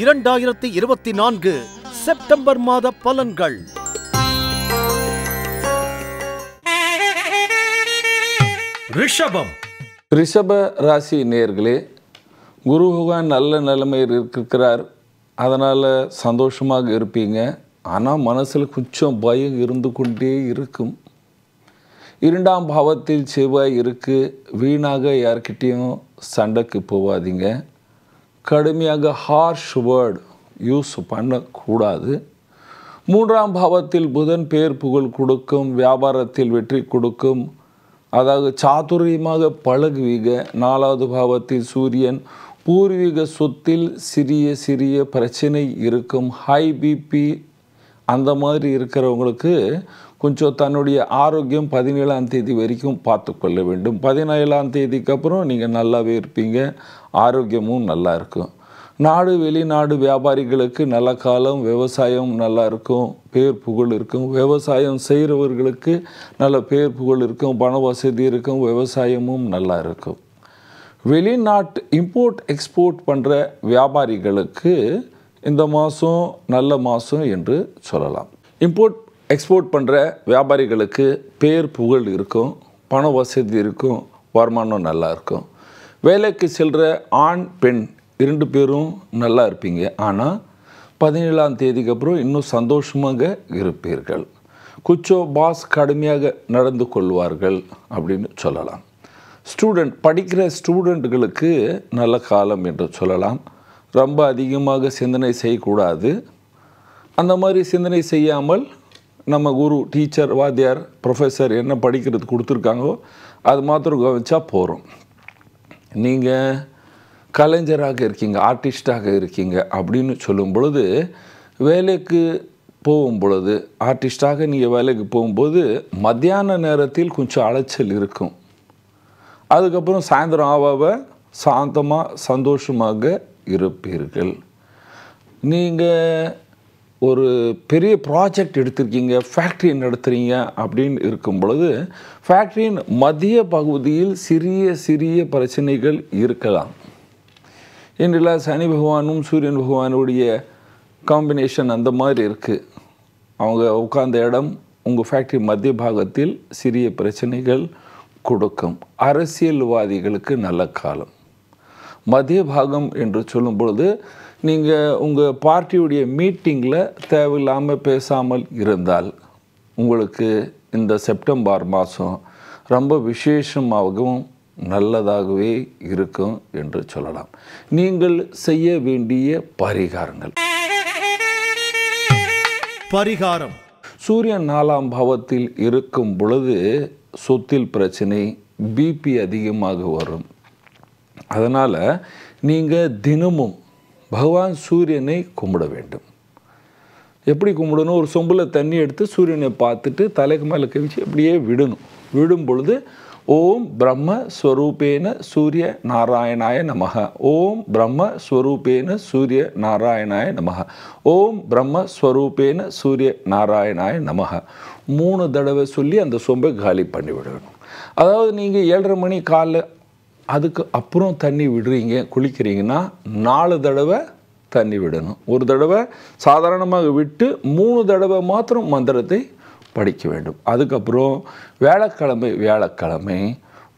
இரண்டாயிரத்தி இருபத்தி நான்கு செப்டம்பர் மாத பலன்கள் ரிஷபம் ரிஷப ராசி நேர்களே குரு பகவான் நல்ல நிலைமையில் இருக்கிறார் அதனால் சந்தோஷமாக இருப்பீங்க ஆனால் மனசில் கொஞ்சம் பயம் இருந்து கொண்டே இருக்கும் இரண்டாம் பாவத்தில் செவ்வாய் இருக்குது வீணாக யார்கிட்டேயும் சண்டைக்கு போகாதீங்க கடுமையாக ஹார்ஷ் வேர்டு யூஸ் பண்ணக்கூடாது மூன்றாம் பாவத்தில் புதன் பேர் புகழ் கொடுக்கும் வியாபாரத்தில் வெற்றி கொடுக்கும் அதாவது சாதுரியமாக பழகுவீக நாலாவது பாவத்தில் சூரியன் பூர்வீக சொத்தில் சிறிய சிறிய பிரச்சனை இருக்கும் ஹை பிபி அந்த மாதிரி இருக்கிறவங்களுக்கு கொஞ்சம் தன்னுடைய ஆரோக்கியம் பதினேழாம் தேதி வரைக்கும் கொள்ள வேண்டும் பதினேழாம் தேதிக்கு அப்புறம் நீங்கள் நல்லாவே இருப்பீங்க ஆரோக்கியமும் நல்லா இருக்கும் நாடு வெளிநாடு வியாபாரிகளுக்கு நல்ல காலம் விவசாயம் நல்லா இருக்கும் பேர் புகழ் இருக்கும் விவசாயம் செய்கிறவர்களுக்கு நல்ல பேர் புகழ் இருக்கும் பண வசதி இருக்கும் விவசாயமும் நல்லா இருக்கும் வெளிநாட்டு இம்போர்ட் எக்ஸ்போர்ட் பண்ணுற வியாபாரிகளுக்கு இந்த மாதம் நல்ல மாதம் என்று சொல்லலாம் இம்போர்ட் எக்ஸ்போர்ட் பண்ணுற வியாபாரிகளுக்கு பேர் புகழ் இருக்கும் பண வசதி இருக்கும் வருமானம் நல்லா இருக்கும் வேலைக்கு செல்கிற ஆண் பெண் இரண்டு பேரும் நல்லா இருப்பீங்க ஆனால் பதினேழாம் தேதிக்கு அப்புறம் இன்னும் சந்தோஷமாக இருப்பீர்கள் குச்சோ பாஸ் கடுமையாக நடந்து கொள்வார்கள் அப்படின்னு சொல்லலாம் ஸ்டூடெண்ட் படிக்கிற ஸ்டூடெண்ட்டுகளுக்கு நல்ல காலம் என்று சொல்லலாம் ரொம்ப அதிகமாக சிந்தனை செய்யக்கூடாது அந்த மாதிரி சிந்தனை செய்யாமல் நம்ம குரு டீச்சர் வாத்தியார் ப்ரொஃபஸர் என்ன படிக்கிறது கொடுத்துருக்காங்களோ அது மாத்திரம் கவனிச்சா போகிறோம் நீங்கள் கலைஞராக இருக்கீங்க ஆர்டிஸ்டாக இருக்கீங்க அப்படின்னு சொல்லும் பொழுது வேலைக்கு போகும் பொழுது ஆர்டிஸ்டாக நீங்கள் வேலைக்கு போகும்போது மத்தியான நேரத்தில் கொஞ்சம் அலைச்சல் இருக்கும் அதுக்கப்புறம் சாயந்தரம் ஆவாவ சாந்தமாக சந்தோஷமாக இருப்பீர்கள் நீங்கள் ஒரு பெரிய ப்ராஜெக்ட் எடுத்திருக்கீங்க ஃபேக்ட்ரி நடத்துகிறீங்க அப்படின்னு இருக்கும் பொழுது ஃபேக்ட்ரியின் மத்திய பகுதியில் சிறிய சிறிய பிரச்சனைகள் இருக்கலாம் இன்றில் சனி பகவானும் சூரியன் பகவானுடைய காம்பினேஷன் அந்த மாதிரி இருக்குது அவங்க உட்கார்ந்த இடம் உங்கள் ஃபேக்ட்ரி மத்திய பாகத்தில் சிறிய பிரச்சனைகள் கொடுக்கும் அரசியல்வாதிகளுக்கு நல்ல காலம் மதிய பாகம் என்று சொல்லும் பொழுது நீங்கள் உங்கள் பார்ட்டியுடைய மீட்டிங்கில் தேவையில்லாமல் பேசாமல் இருந்தால் உங்களுக்கு இந்த செப்டம்பர் மாதம் ரொம்ப விசேஷமாகவும் நல்லதாகவே இருக்கும் என்று சொல்லலாம் நீங்கள் செய்ய வேண்டிய பரிகாரங்கள் பரிகாரம் சூரியன் நாலாம் பாவத்தில் இருக்கும் பொழுது சொத்தில் பிரச்சனை பிபி அதிகமாக வரும் அதனால் நீங்கள் தினமும் பகவான் சூரியனை கும்பிட வேண்டும் எப்படி கும்பிடணும் ஒரு சொம்பில் தண்ணி எடுத்து சூரியனை பார்த்துட்டு தலைக்கு மேலே கழிச்சு அப்படியே விடணும் விடும் பொழுது ஓம் பிரம்ம ஸ்வரூபேன சூரிய நாராயணாய நமக ஓம் பிரம்ம ஸ்வரூபேன சூரிய நாராயணாய நமக ஓம் பிரம்ம ஸ்வரூபேன சூரிய நாராயணாய நமக மூணு தடவை சொல்லி அந்த சொம்பை காலி பண்ணி விடணும் அதாவது நீங்கள் ஏழரை மணி காலில் அதுக்கு அப்புறம் தண்ணி விடுறீங்க குளிக்கிறீங்கன்னா நாலு தடவை தண்ணி விடணும் ஒரு தடவை சாதாரணமாக விட்டு மூணு தடவை மாத்திரம் மந்திரத்தை படிக்க வேண்டும் அதுக்கப்புறம் வியாழக்கிழமை வியாழக்கிழமை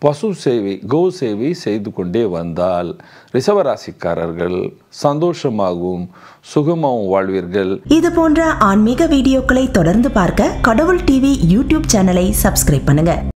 பசு சேவை கோ சேவை செய்து கொண்டே வந்தால் ரிசவராசிக்காரர்கள் சந்தோஷமாகவும் சுகமாகவும் வாழ்வீர்கள் இது போன்ற ஆன்மீக வீடியோக்களை தொடர்ந்து பார்க்க கடவுள் டிவி யூடியூப் சேனலை சப்ஸ்கிரைப் பண்ணுங்க